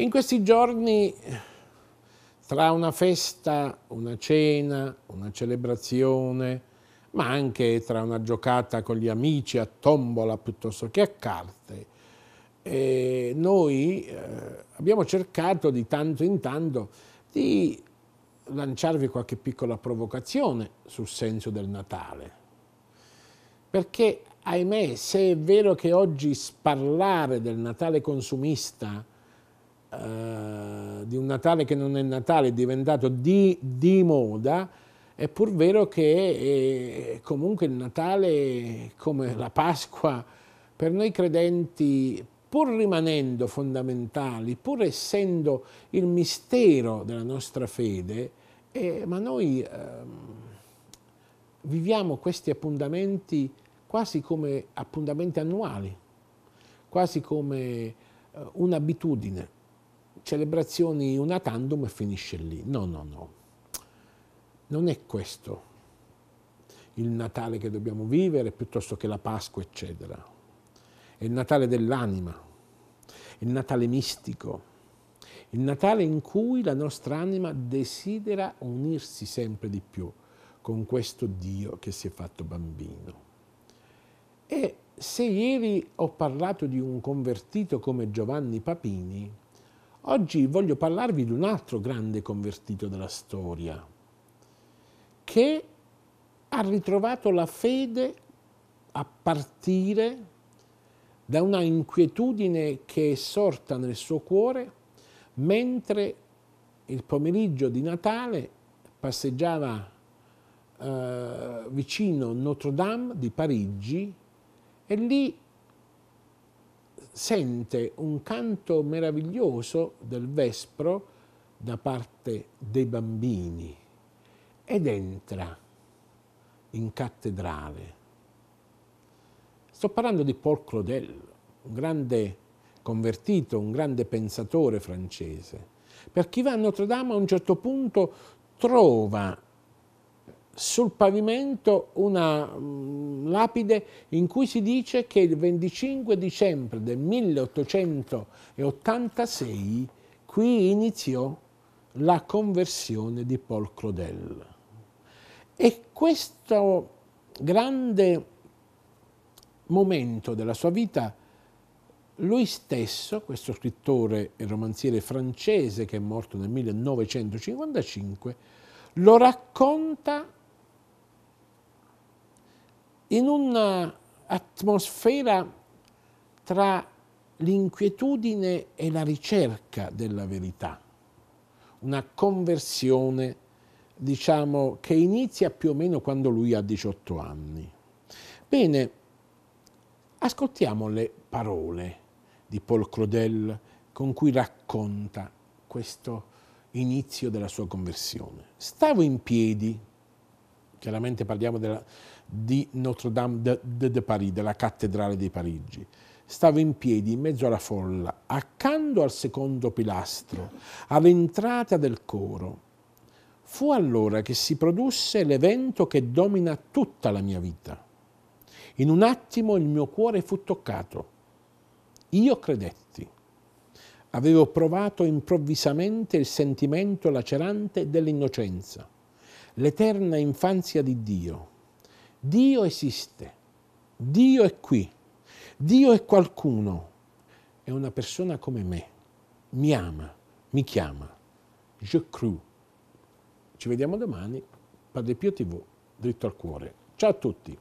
In questi giorni, tra una festa, una cena, una celebrazione, ma anche tra una giocata con gli amici a tombola piuttosto che a carte, e eh, noi eh, abbiamo cercato di tanto in tanto di lanciarvi qualche piccola provocazione sul senso del Natale. Perché, ahimè, se è vero che oggi sparlare del Natale consumista eh, di un Natale che non è Natale, è diventato di, di moda, è pur vero che è eh, comunque il Natale, come la Pasqua, per noi credenti, pur rimanendo fondamentali, pur essendo il mistero della nostra fede, eh, ma noi ehm, viviamo questi appuntamenti quasi come appuntamenti annuali, quasi come eh, un'abitudine celebrazioni una tandem e finisce lì. No, no, no. Non è questo il Natale che dobbiamo vivere piuttosto che la Pasqua, eccetera. È il Natale dell'anima, il Natale mistico, il Natale in cui la nostra anima desidera unirsi sempre di più con questo Dio che si è fatto bambino. E se ieri ho parlato di un convertito come Giovanni Papini, Oggi voglio parlarvi di un altro grande convertito della storia che ha ritrovato la fede a partire da una inquietudine che è sorta nel suo cuore mentre il pomeriggio di Natale passeggiava eh, vicino Notre Dame di Parigi e lì sente un canto meraviglioso del Vespro da parte dei bambini ed entra in cattedrale. Sto parlando di Paul Claudel, un grande convertito, un grande pensatore francese. Per chi va a Notre Dame a un certo punto trova sul pavimento una mm, lapide in cui si dice che il 25 dicembre del 1886 qui iniziò la conversione di Paul Claudel. E questo grande momento della sua vita lui stesso, questo scrittore e romanziere francese che è morto nel 1955, lo racconta in un'atmosfera tra l'inquietudine e la ricerca della verità, una conversione diciamo che inizia più o meno quando lui ha 18 anni. Bene, ascoltiamo le parole di Paul Claudel con cui racconta questo inizio della sua conversione. Stavo in piedi chiaramente parliamo della, di Notre Dame de, de, de, Paris, della cattedrale di Parigi. Stavo in piedi in mezzo alla folla, accanto al secondo pilastro, all'entrata del coro. Fu allora che si produsse l'evento che domina tutta la mia vita. In un attimo il mio cuore fu toccato. Io credetti. Avevo provato improvvisamente il sentimento lacerante dell'innocenza l'eterna infanzia di Dio. Dio esiste, Dio è qui, Dio è qualcuno, è una persona come me, mi ama, mi chiama. Je crois. Ci vediamo domani, Padre Pio TV, dritto al cuore. Ciao a tutti.